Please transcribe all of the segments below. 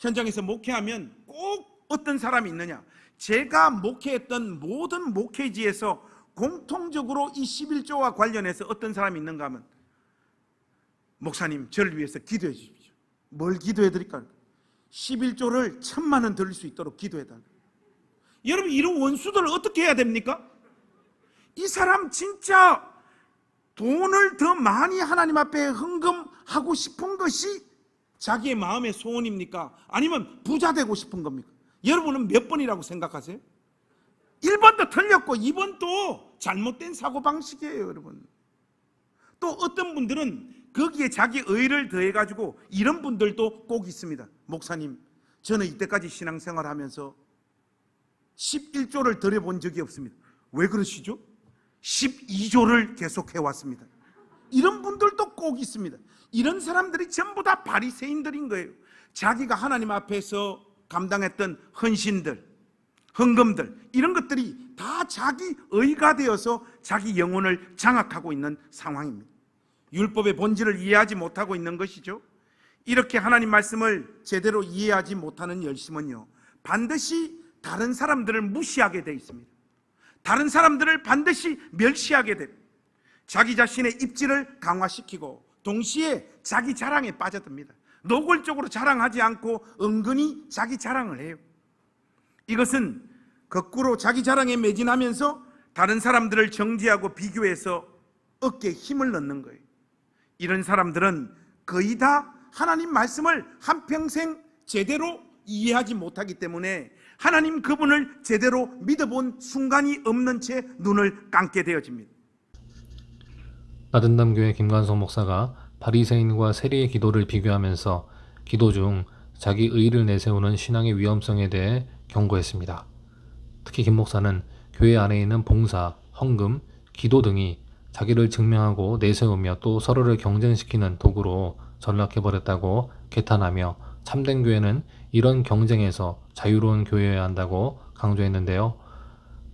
현장에서 목회하면 꼭 어떤 사람이 있느냐? 제가 목회했던 모든 목회지에서 공통적으로 이 11조와 관련해서 어떤 사람이 있는가 하면 목사님 저를 위해서 기도해 주십시오. 뭘 기도해 드릴까요? 11조를 천만 원 드릴 수 있도록 기도해 달라. 여러분 이런 원수들을 어떻게 해야 됩니까? 이 사람 진짜 돈을 더 많이 하나님 앞에 헌금하고 싶은 것이 자기의 마음의 소원입니까? 아니면 부자 되고 싶은 겁니까? 여러분은 몇 번이라고 생각하세요? 1번도 틀렸고 2번도 잘못된 사고방식이에요, 여러분. 또 어떤 분들은 거기에 자기 의를 의 더해가지고 이런 분들도 꼭 있습니다. 목사님, 저는 이때까지 신앙생활 하면서 11조를 들여본 적이 없습니다. 왜 그러시죠? 12조를 계속해왔습니다. 이런 분들도 꼭 있습니다. 이런 사람들이 전부 다 바리새인들인 거예요. 자기가 하나님 앞에서 감당했던 헌신들, 헌금들 이런 것들이 다 자기 의가 되어서 자기 영혼을 장악하고 있는 상황입니다. 율법의 본질을 이해하지 못하고 있는 것이죠. 이렇게 하나님 말씀을 제대로 이해하지 못하는 열심은요. 반드시 다른 사람들을 무시하게 되 있습니다. 다른 사람들을 반드시 멸시하게 됩니다. 자기 자신의 입지를 강화시키고 동시에 자기 자랑에 빠져듭니다. 노골적으로 자랑하지 않고 은근히 자기 자랑을 해요. 이것은 거꾸로 자기 자랑에 매진하면서 다른 사람들을 정지하고 비교해서 어깨에 힘을 넣는 거예요. 이런 사람들은 거의 다 하나님 말씀을 한평생 제대로 이해하지 못하기 때문에 하나님 그분을 제대로 믿어본 순간이 없는 채 눈을 감게 되어집니다. 나든담교회 김관성 목사가 바리새인과 세리의 기도를 비교하면서 기도 중 자기 의를 내세우는 신앙의 위험성에 대해 경고했습니다. 특히 김 목사는 교회 안에 있는 봉사, 헌금, 기도 등이 자기를 증명하고 내세우며 또 서로를 경쟁시키는 도구로 전락해버렸다고 개탄하며 참된 교회는 이런 경쟁에서 자유로운 교회여야 한다고 강조했는데요.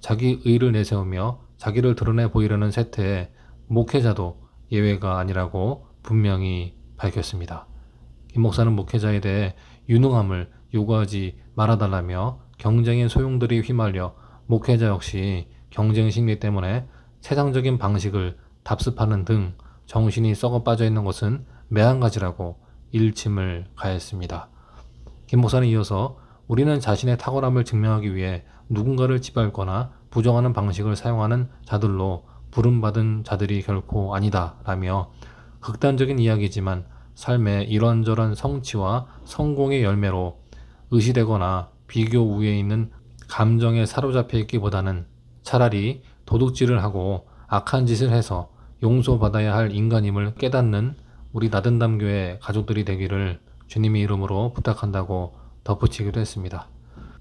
자기 의를 내세우며 자기를 드러내 보이려는 세태에 목회자도 예외가 아니라고 분명히 밝혔습니다. 김 목사는 목회자에 대해 유능함을 요구하지 말아달라며 경쟁의 소용돌이 휘말려 목회자 역시 경쟁 심리 때문에 세상적인 방식을 답습하는 등 정신이 썩어 빠져 있는 것은 매한가지라고 일침을 가했습니다. 김 목사는 이어서 우리는 자신의 탁월함을 증명하기 위해 누군가를 지밟거나 부정하는 방식을 사용하는 자들로 부름받은 자들이 결코 아니다 라며 극단적인 이야기지만 삶의 이런저런 성취와 성공의 열매로 의시되거나 비교 우에 있는 감정에 사로잡혀 있기보다는 차라리 도둑질을 하고 악한 짓을 해서 용서받아야 할 인간임을 깨닫는 우리 나든담교의 가족들이 되기를 주님의 이름으로 부탁한다고 덧붙이기도 했습니다.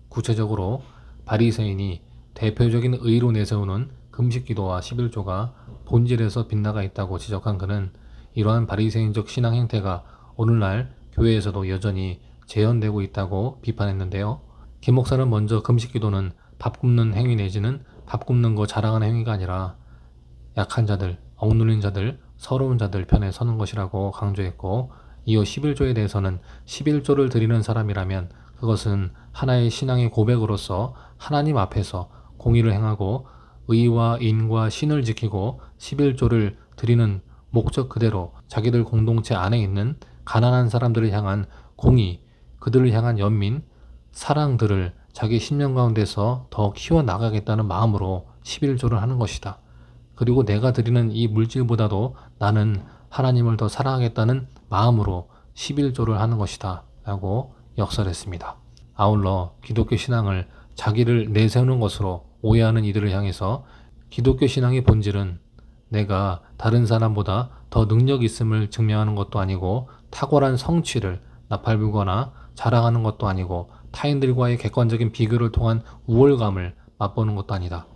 구체적으로 바리새인이 대표적인 의로 내세우는 금식 기도와 11조가 본질에서 빗나가 있다고 지적한 그는 이러한 바리새인적 신앙 행태가 오늘날 교회에서도 여전히 재현되고 있다고 비판했는데요. 김 목사는 먼저 금식 기도는 밥 굽는 행위 내지는 밥 굽는 거 자랑하는 행위가 아니라 약한 자들, 억눌린 자들, 서러운 자들 편에 서는 것이라고 강조했고 이어 11조에 대해서는 11조를 드리는 사람이라면 그것은 하나의 신앙의 고백으로서 하나님 앞에서 공의를 행하고 의와 인과 신을 지키고 11조를 드리는 목적 그대로 자기들 공동체 안에 있는 가난한 사람들을 향한 공의, 그들을 향한 연민, 사랑들을 자기 심령 가운데서 더 키워나가겠다는 마음으로 11조를 하는 것이다. 그리고 내가 드리는 이 물질보다도 나는 하나님을 더 사랑하겠다는 마음으로 11조를 하는 것이다. 라고 역설했습니다. 아울러 기독교 신앙을 자기를 내세우는 것으로 오해하는 이들을 향해서 기독교 신앙의 본질은 내가 다른 사람보다 더 능력 있음을 증명하는 것도 아니고 탁월한 성취를 나팔불거나 자랑하는 것도 아니고 타인들과의 객관적인 비교를 통한 우월감을 맛보는 것도 아니다.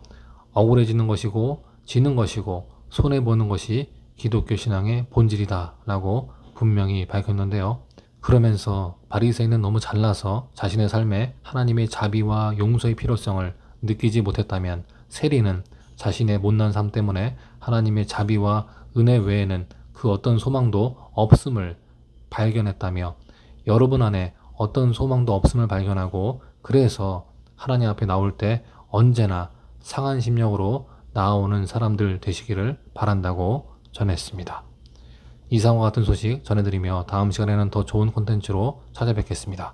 억울해지는 것이고 지는 것이고 손해보는 것이 기독교 신앙의 본질이다 라고 분명히 밝혔는데요. 그러면서 바리새인은 너무 잘나서 자신의 삶에 하나님의 자비와 용서의 필요성을 느끼지 못했다면 세리는 자신의 못난 삶 때문에 하나님의 자비와 은혜 외에는 그 어떤 소망도 없음을 발견했다며 여러분 안에 어떤 소망도 없음을 발견하고 그래서 하나님 앞에 나올 때 언제나 상한 심령으로 나오는 사람들 되시기를 바란다고 전했습니다. 이상과 같은 소식 전해드리며 다음 시간에는 더 좋은 콘텐츠로 찾아뵙겠습니다.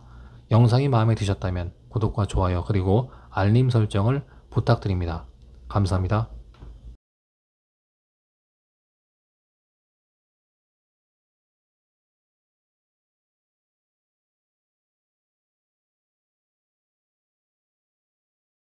영상이 마음에 드셨다면 구독과 좋아요 그리고 알림 설정을 부탁드립니다. 감사합니다.